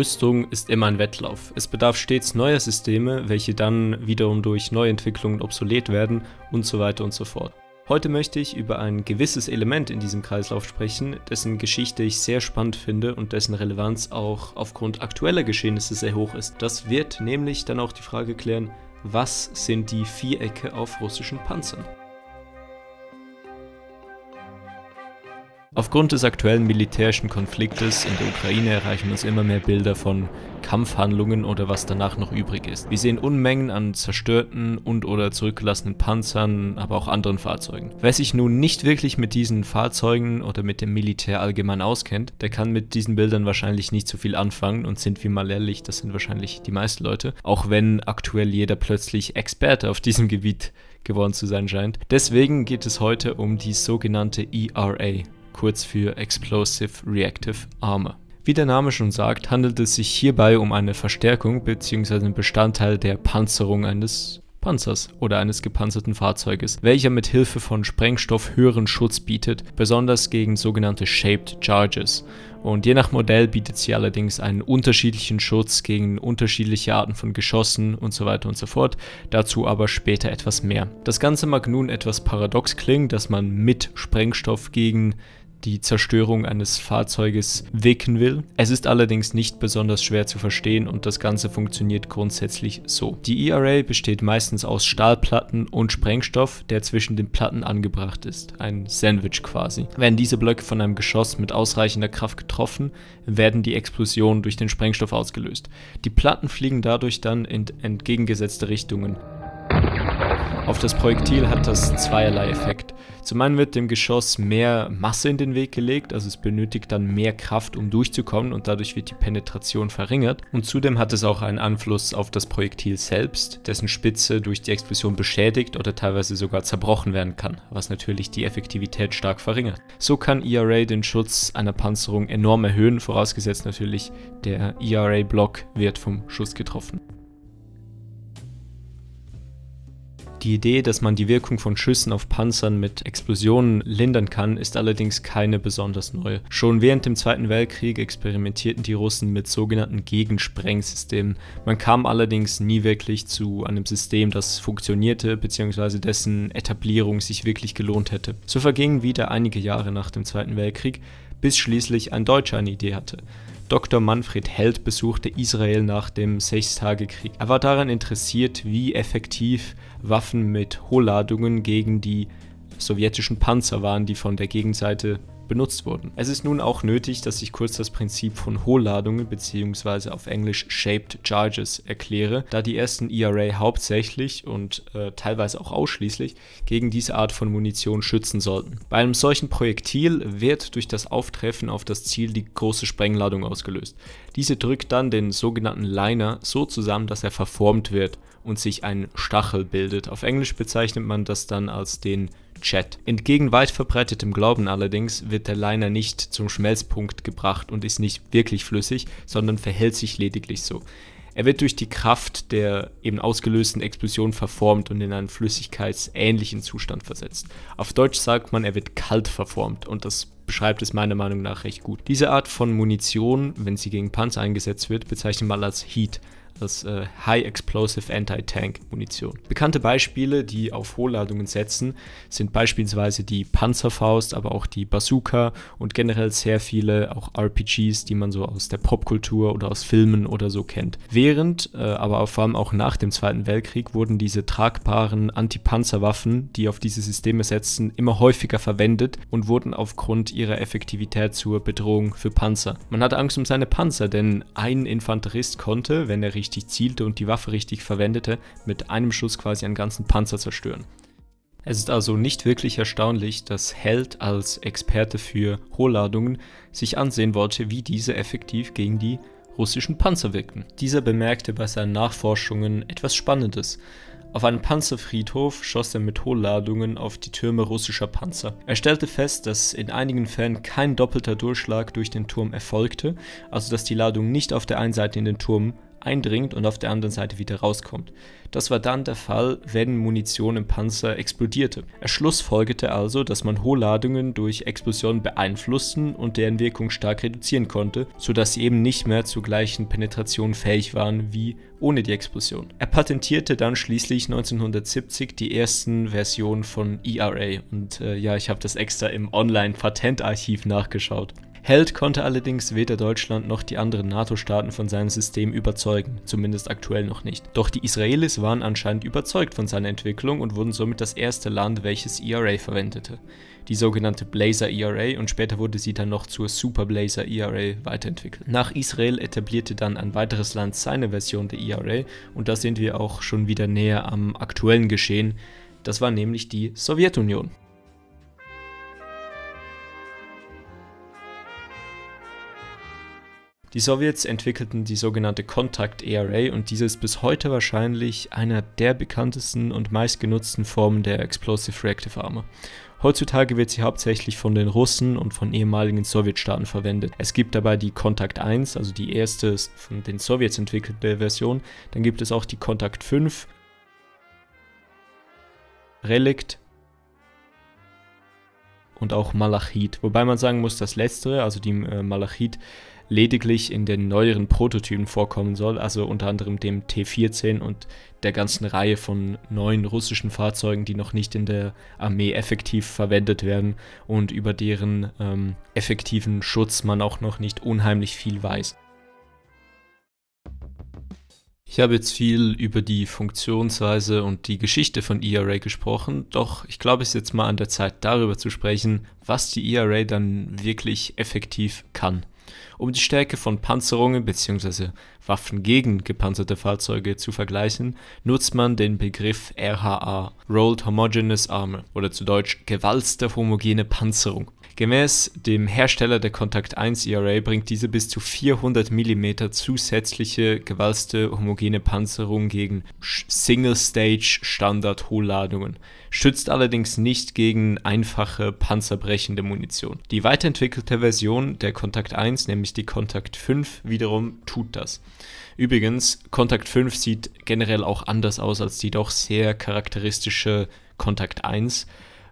Rüstung ist immer ein Wettlauf. Es bedarf stets neuer Systeme, welche dann wiederum durch Neuentwicklungen obsolet werden und so weiter und so fort. Heute möchte ich über ein gewisses Element in diesem Kreislauf sprechen, dessen Geschichte ich sehr spannend finde und dessen Relevanz auch aufgrund aktueller Geschehnisse sehr hoch ist. Das wird nämlich dann auch die Frage klären, was sind die Vierecke auf russischen Panzern? Aufgrund des aktuellen militärischen Konfliktes in der Ukraine erreichen uns immer mehr Bilder von Kampfhandlungen oder was danach noch übrig ist. Wir sehen Unmengen an zerstörten und oder zurückgelassenen Panzern, aber auch anderen Fahrzeugen. Wer sich nun nicht wirklich mit diesen Fahrzeugen oder mit dem Militär allgemein auskennt, der kann mit diesen Bildern wahrscheinlich nicht so viel anfangen und sind wir mal ehrlich, das sind wahrscheinlich die meisten Leute, auch wenn aktuell jeder plötzlich Experte auf diesem Gebiet geworden zu sein scheint. Deswegen geht es heute um die sogenannte ERA, kurz für Explosive Reactive Armor. Wie der Name schon sagt, handelt es sich hierbei um eine Verstärkung bzw. einen Bestandteil der Panzerung eines Panzers oder eines gepanzerten Fahrzeuges, welcher mit Hilfe von Sprengstoff höheren Schutz bietet, besonders gegen sogenannte Shaped Charges. Und je nach Modell bietet sie allerdings einen unterschiedlichen Schutz gegen unterschiedliche Arten von Geschossen und so weiter und so fort, dazu aber später etwas mehr. Das Ganze mag nun etwas paradox klingen, dass man mit Sprengstoff gegen die Zerstörung eines Fahrzeuges wirken will. Es ist allerdings nicht besonders schwer zu verstehen und das Ganze funktioniert grundsätzlich so. Die ERA besteht meistens aus Stahlplatten und Sprengstoff, der zwischen den Platten angebracht ist, ein Sandwich quasi. Werden diese Blöcke von einem Geschoss mit ausreichender Kraft getroffen, werden die Explosionen durch den Sprengstoff ausgelöst. Die Platten fliegen dadurch dann in entgegengesetzte Richtungen. Auf das Projektil hat das zweierlei Effekt. Zum einen wird dem Geschoss mehr Masse in den Weg gelegt, also es benötigt dann mehr Kraft, um durchzukommen und dadurch wird die Penetration verringert. Und zudem hat es auch einen Einfluss auf das Projektil selbst, dessen Spitze durch die Explosion beschädigt oder teilweise sogar zerbrochen werden kann, was natürlich die Effektivität stark verringert. So kann ERA den Schutz einer Panzerung enorm erhöhen, vorausgesetzt natürlich der ERA-Block wird vom Schuss getroffen. Die Idee, dass man die Wirkung von Schüssen auf Panzern mit Explosionen lindern kann, ist allerdings keine besonders neue. Schon während dem Zweiten Weltkrieg experimentierten die Russen mit sogenannten Gegensprengsystemen. Man kam allerdings nie wirklich zu einem System, das funktionierte bzw. dessen Etablierung sich wirklich gelohnt hätte. So vergingen wieder einige Jahre nach dem Zweiten Weltkrieg, bis schließlich ein Deutscher eine Idee hatte. Dr. Manfred Held besuchte Israel nach dem Sechstagekrieg. Er war daran interessiert, wie effektiv Waffen mit Hohlladungen gegen die sowjetischen Panzer waren, die von der Gegenseite benutzt wurden. Es ist nun auch nötig, dass ich kurz das Prinzip von Hohlladungen bzw. auf Englisch Shaped Charges erkläre, da die ersten ERA hauptsächlich und äh, teilweise auch ausschließlich gegen diese Art von Munition schützen sollten. Bei einem solchen Projektil wird durch das Auftreffen auf das Ziel die große Sprengladung ausgelöst. Diese drückt dann den sogenannten Liner so zusammen, dass er verformt wird und sich ein Stachel bildet. Auf Englisch bezeichnet man das dann als den Chat. Entgegen weit verbreitetem Glauben allerdings wird der Liner nicht zum Schmelzpunkt gebracht und ist nicht wirklich flüssig, sondern verhält sich lediglich so. Er wird durch die Kraft der eben ausgelösten Explosion verformt und in einen flüssigkeitsähnlichen Zustand versetzt. Auf Deutsch sagt man, er wird kalt verformt und das beschreibt es meiner Meinung nach recht gut. Diese Art von Munition, wenn sie gegen Panzer eingesetzt wird, bezeichnet man als Heat das äh, High Explosive Anti-Tank Munition. Bekannte Beispiele, die auf Hohlladungen setzen, sind beispielsweise die Panzerfaust, aber auch die Bazooka und generell sehr viele auch RPGs, die man so aus der Popkultur oder aus Filmen oder so kennt. Während, äh, aber vor allem auch nach dem Zweiten Weltkrieg wurden diese tragbaren Anti-Panzerwaffen, die auf diese Systeme setzen, immer häufiger verwendet und wurden aufgrund ihrer Effektivität zur Bedrohung für Panzer. Man hatte Angst um seine Panzer, denn ein Infanterist konnte, wenn er richtig richtig zielte und die Waffe richtig verwendete, mit einem Schuss quasi einen ganzen Panzer zerstören. Es ist also nicht wirklich erstaunlich, dass Held als Experte für Hohladungen sich ansehen wollte, wie diese effektiv gegen die russischen Panzer wirkten. Dieser bemerkte bei seinen Nachforschungen etwas Spannendes. Auf einem Panzerfriedhof schoss er mit Hohlladungen auf die Türme russischer Panzer. Er stellte fest, dass in einigen Fällen kein doppelter Durchschlag durch den Turm erfolgte, also dass die Ladung nicht auf der einen Seite in den Turm eindringt und auf der anderen Seite wieder rauskommt. Das war dann der Fall, wenn Munition im Panzer explodierte. Er schlussfolgerte also, dass man Hohladungen durch Explosionen beeinflussen und deren Wirkung stark reduzieren konnte, sodass sie eben nicht mehr zur gleichen Penetration fähig waren wie ohne die Explosion. Er patentierte dann schließlich 1970 die ersten Versionen von ERA und äh, ja, ich habe das extra im Online-Patentarchiv nachgeschaut. Held konnte allerdings weder Deutschland noch die anderen NATO-Staaten von seinem System überzeugen, zumindest aktuell noch nicht. Doch die Israelis waren anscheinend überzeugt von seiner Entwicklung und wurden somit das erste Land, welches ERA verwendete. Die sogenannte Blazer ERA und später wurde sie dann noch zur Super Blazer ERA weiterentwickelt. Nach Israel etablierte dann ein weiteres Land seine Version der ERA und da sind wir auch schon wieder näher am aktuellen Geschehen. Das war nämlich die Sowjetunion. Die Sowjets entwickelten die sogenannte Contact ERA und diese ist bis heute wahrscheinlich einer der bekanntesten und meistgenutzten Formen der Explosive Reactive Armor. Heutzutage wird sie hauptsächlich von den Russen und von ehemaligen Sowjetstaaten verwendet. Es gibt dabei die Kontakt 1, also die erste von den Sowjets entwickelte Version. Dann gibt es auch die Kontakt 5, Relikt und auch Malachit. Wobei man sagen muss, das letztere, also die äh, Malachit, lediglich in den neueren Prototypen vorkommen soll, also unter anderem dem T-14 und der ganzen Reihe von neuen russischen Fahrzeugen, die noch nicht in der Armee effektiv verwendet werden und über deren ähm, effektiven Schutz man auch noch nicht unheimlich viel weiß. Ich habe jetzt viel über die Funktionsweise und die Geschichte von ERA gesprochen, doch ich glaube, es ist jetzt mal an der Zeit, darüber zu sprechen, was die ERA dann wirklich effektiv kann. Um die Stärke von Panzerungen bzw. Waffen gegen gepanzerte Fahrzeuge zu vergleichen, nutzt man den Begriff RHA (Rolled Homogeneous Armor) oder zu deutsch gewalzte homogene Panzerung Gemäß dem Hersteller der Kontakt 1 ERA bringt diese bis zu 400 mm zusätzliche gewalzte homogene Panzerung gegen Single-Stage-Standard-Hohlladungen, schützt allerdings nicht gegen einfache panzerbrechende Munition. Die weiterentwickelte Version der Kontakt 1, nämlich die Kontakt 5, wiederum tut das. Übrigens, Kontakt 5 sieht generell auch anders aus als die doch sehr charakteristische Kontakt 1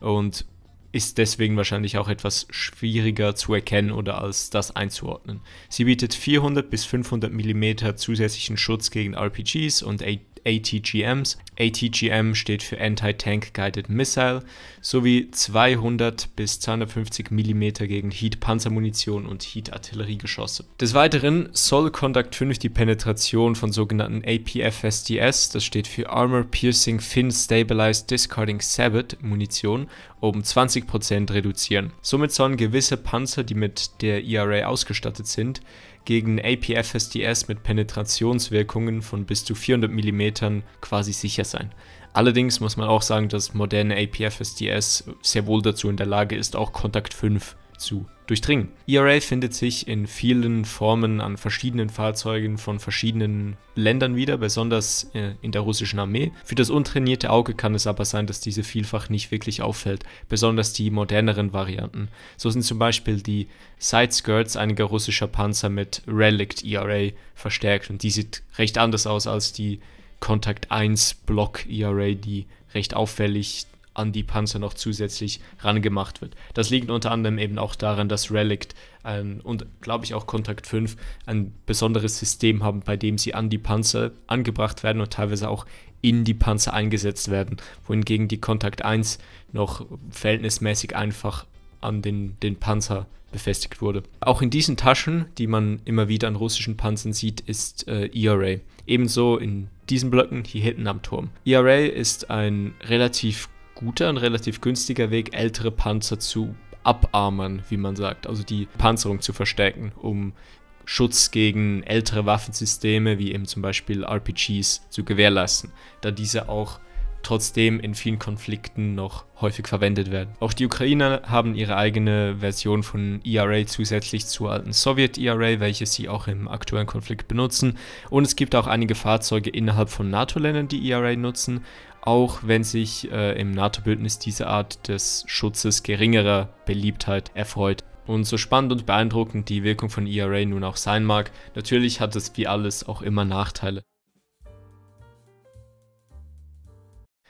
und ist deswegen wahrscheinlich auch etwas schwieriger zu erkennen oder als das einzuordnen. Sie bietet 400 bis 500 mm zusätzlichen Schutz gegen RPGs und ATGMs. ATGM steht für Anti-Tank Guided Missile sowie 200 bis 250 mm gegen Heat-Panzermunition und Heat-Artilleriegeschosse. Des Weiteren soll Contact 5 die Penetration von sogenannten APFSDS, das steht für Armor Piercing Fin Stabilized Discarding Sabot Munition, um 20% reduzieren. Somit sollen gewisse Panzer, die mit der IRA e ausgestattet sind, gegen APFSDS mit Penetrationswirkungen von bis zu 400 mm quasi sicher sein. Allerdings muss man auch sagen, dass moderne APFSDS sehr wohl dazu in der Lage ist, auch Kontakt 5 zu durchdringen. ERA findet sich in vielen Formen an verschiedenen Fahrzeugen von verschiedenen Ländern wieder, besonders äh, in der russischen Armee. Für das untrainierte Auge kann es aber sein, dass diese vielfach nicht wirklich auffällt, besonders die moderneren Varianten. So sind zum Beispiel die Side Skirts einiger russischer Panzer mit Relict ERA verstärkt und die sieht recht anders aus als die Kontakt 1 Block ERA, die recht auffällig an die Panzer noch zusätzlich rangemacht wird. Das liegt unter anderem eben auch daran, dass Relict ähm, und glaube ich auch Kontakt 5 ein besonderes System haben, bei dem sie an die Panzer angebracht werden und teilweise auch in die Panzer eingesetzt werden, wohingegen die Kontakt 1 noch verhältnismäßig einfach an den, den Panzer befestigt wurde. Auch in diesen Taschen, die man immer wieder an russischen Panzern sieht, ist äh, ERA. Ebenso in diesen Blöcken hier hinten am Turm. ERA ist ein relativ guter und relativ günstiger Weg, ältere Panzer zu abarmern, wie man sagt, also die Panzerung zu verstärken, um Schutz gegen ältere Waffensysteme, wie eben zum Beispiel RPGs, zu gewährleisten, da diese auch trotzdem in vielen Konflikten noch häufig verwendet werden. Auch die Ukrainer haben ihre eigene Version von ERA zusätzlich zur alten Sowjet-ERA, welche sie auch im aktuellen Konflikt benutzen. Und es gibt auch einige Fahrzeuge innerhalb von NATO-Ländern, die ERA nutzen auch wenn sich äh, im NATO-Bündnis diese Art des Schutzes geringerer Beliebtheit erfreut. Und so spannend und beeindruckend die Wirkung von ERA nun auch sein mag, natürlich hat es wie alles auch immer Nachteile.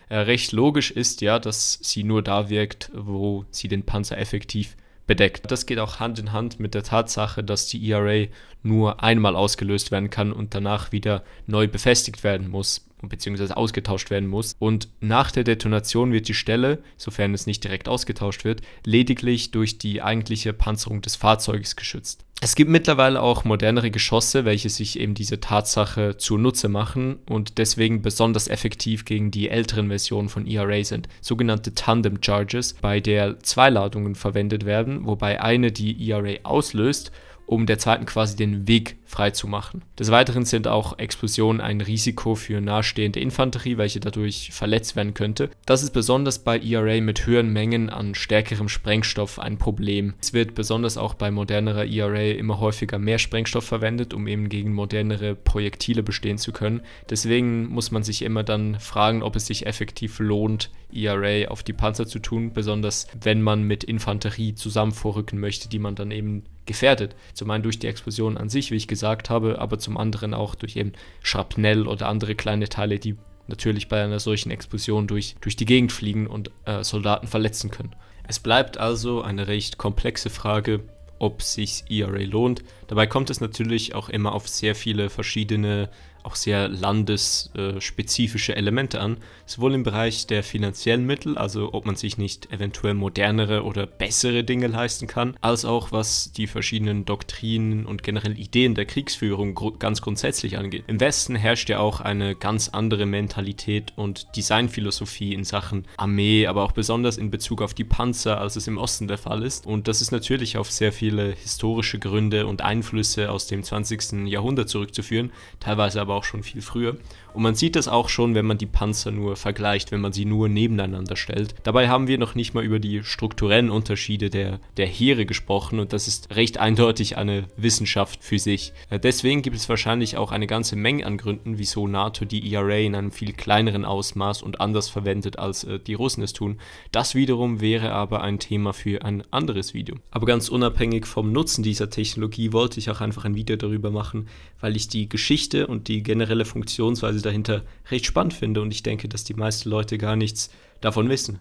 Äh, recht logisch ist ja, dass sie nur da wirkt, wo sie den Panzer effektiv bedeckt. Das geht auch Hand in Hand mit der Tatsache, dass die ERA nur einmal ausgelöst werden kann und danach wieder neu befestigt werden muss bzw. ausgetauscht werden muss. Und nach der Detonation wird die Stelle, sofern es nicht direkt ausgetauscht wird, lediglich durch die eigentliche Panzerung des Fahrzeuges geschützt. Es gibt mittlerweile auch modernere Geschosse, welche sich eben diese Tatsache zunutze machen und deswegen besonders effektiv gegen die älteren Versionen von ERA sind, sogenannte Tandem Charges, bei der zwei Ladungen verwendet werden, wobei eine die ERA auslöst, um der zweiten quasi den Weg freizumachen. Des Weiteren sind auch Explosionen ein Risiko für nahestehende Infanterie, welche dadurch verletzt werden könnte. Das ist besonders bei ERA mit höheren Mengen an stärkerem Sprengstoff ein Problem. Es wird besonders auch bei modernerer ERA immer häufiger mehr Sprengstoff verwendet, um eben gegen modernere Projektile bestehen zu können. Deswegen muss man sich immer dann fragen, ob es sich effektiv lohnt, ERA auf die Panzer zu tun, besonders wenn man mit Infanterie zusammen vorrücken möchte, die man dann eben gefährdet. Zum einen durch die Explosion an sich, wie ich gesagt gesagt habe, aber zum anderen auch durch eben Schrapnell oder andere kleine Teile, die natürlich bei einer solchen Explosion durch, durch die Gegend fliegen und äh, Soldaten verletzen können. Es bleibt also eine recht komplexe Frage, ob sich's ERA lohnt. Dabei kommt es natürlich auch immer auf sehr viele verschiedene auch sehr landesspezifische Elemente an, sowohl im Bereich der finanziellen Mittel, also ob man sich nicht eventuell modernere oder bessere Dinge leisten kann, als auch was die verschiedenen Doktrinen und generell Ideen der Kriegsführung gru ganz grundsätzlich angeht. Im Westen herrscht ja auch eine ganz andere Mentalität und Designphilosophie in Sachen Armee, aber auch besonders in Bezug auf die Panzer, als es im Osten der Fall ist. Und das ist natürlich auf sehr viele historische Gründe und Einflüsse aus dem 20. Jahrhundert zurückzuführen, teilweise aber aber auch schon viel früher. Und man sieht das auch schon, wenn man die Panzer nur vergleicht, wenn man sie nur nebeneinander stellt. Dabei haben wir noch nicht mal über die strukturellen Unterschiede der, der Heere gesprochen und das ist recht eindeutig eine Wissenschaft für sich. Äh, deswegen gibt es wahrscheinlich auch eine ganze Menge an Gründen, wieso NATO die ERA in einem viel kleineren Ausmaß und anders verwendet, als äh, die Russen es tun. Das wiederum wäre aber ein Thema für ein anderes Video. Aber ganz unabhängig vom Nutzen dieser Technologie wollte ich auch einfach ein Video darüber machen, weil ich die Geschichte und die generelle Funktionsweise dahinter recht spannend finde und ich denke, dass die meisten Leute gar nichts davon wissen.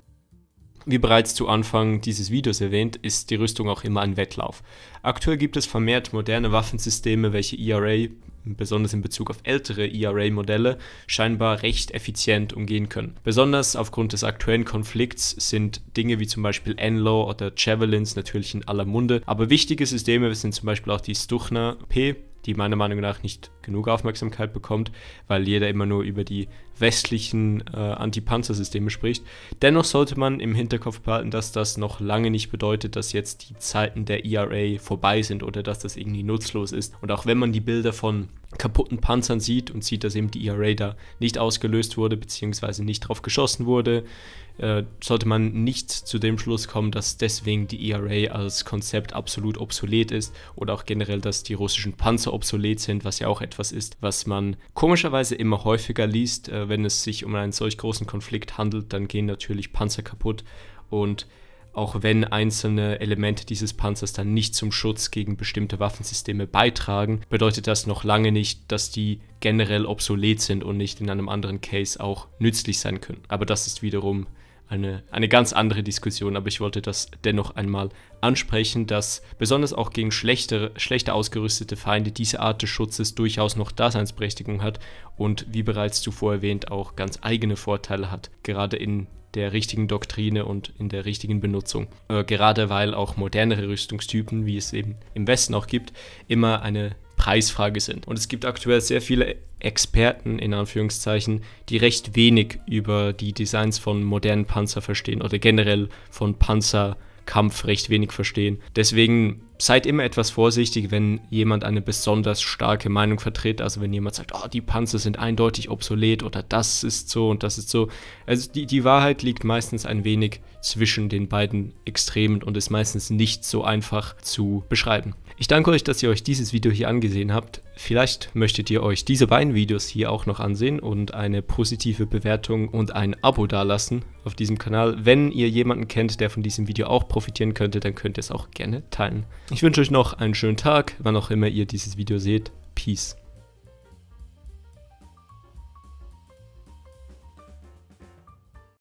Wie bereits zu Anfang dieses Videos erwähnt, ist die Rüstung auch immer ein Wettlauf. Aktuell gibt es vermehrt moderne Waffensysteme, welche ERA, besonders in Bezug auf ältere ERA-Modelle, scheinbar recht effizient umgehen können. Besonders aufgrund des aktuellen Konflikts sind Dinge wie zum Beispiel Enlow oder Javelins natürlich in aller Munde, aber wichtige Systeme sind zum Beispiel auch die Stuchner P die meiner Meinung nach nicht genug Aufmerksamkeit bekommt, weil jeder immer nur über die westlichen äh, Antipanzersysteme spricht. Dennoch sollte man im Hinterkopf behalten, dass das noch lange nicht bedeutet, dass jetzt die Zeiten der ERA vorbei sind oder dass das irgendwie nutzlos ist. Und auch wenn man die Bilder von kaputten Panzern sieht und sieht, dass eben die ERA da nicht ausgelöst wurde, beziehungsweise nicht drauf geschossen wurde, äh, sollte man nicht zu dem Schluss kommen, dass deswegen die ERA als Konzept absolut obsolet ist oder auch generell, dass die russischen Panzer obsolet sind, was ja auch etwas ist, was man komischerweise immer häufiger liest. Äh, wenn es sich um einen solch großen Konflikt handelt, dann gehen natürlich Panzer kaputt und auch wenn einzelne Elemente dieses Panzers dann nicht zum Schutz gegen bestimmte Waffensysteme beitragen, bedeutet das noch lange nicht, dass die generell obsolet sind und nicht in einem anderen Case auch nützlich sein können. Aber das ist wiederum eine, eine ganz andere Diskussion, aber ich wollte das dennoch einmal ansprechen, dass besonders auch gegen schlechter, schlechter ausgerüstete Feinde diese Art des Schutzes durchaus noch Daseinsberechtigung hat und wie bereits zuvor erwähnt auch ganz eigene Vorteile hat, gerade in der richtigen Doktrine und in der richtigen Benutzung. Äh, gerade weil auch modernere Rüstungstypen, wie es eben im Westen auch gibt, immer eine Preisfrage sind. Und es gibt aktuell sehr viele Experten in Anführungszeichen, die recht wenig über die Designs von modernen Panzer verstehen oder generell von Panzerkampf recht wenig verstehen. Deswegen seid immer etwas vorsichtig, wenn jemand eine besonders starke Meinung vertritt. Also wenn jemand sagt, oh, die Panzer sind eindeutig obsolet oder das ist so und das ist so. Also die, die Wahrheit liegt meistens ein wenig zwischen den beiden Extremen und ist meistens nicht so einfach zu beschreiben. Ich danke euch, dass ihr euch dieses Video hier angesehen habt. Vielleicht möchtet ihr euch diese beiden Videos hier auch noch ansehen und eine positive Bewertung und ein Abo dalassen auf diesem Kanal. Wenn ihr jemanden kennt, der von diesem Video auch profitieren könnte, dann könnt ihr es auch gerne teilen. Ich wünsche euch noch einen schönen Tag, wann auch immer ihr dieses Video seht. Peace.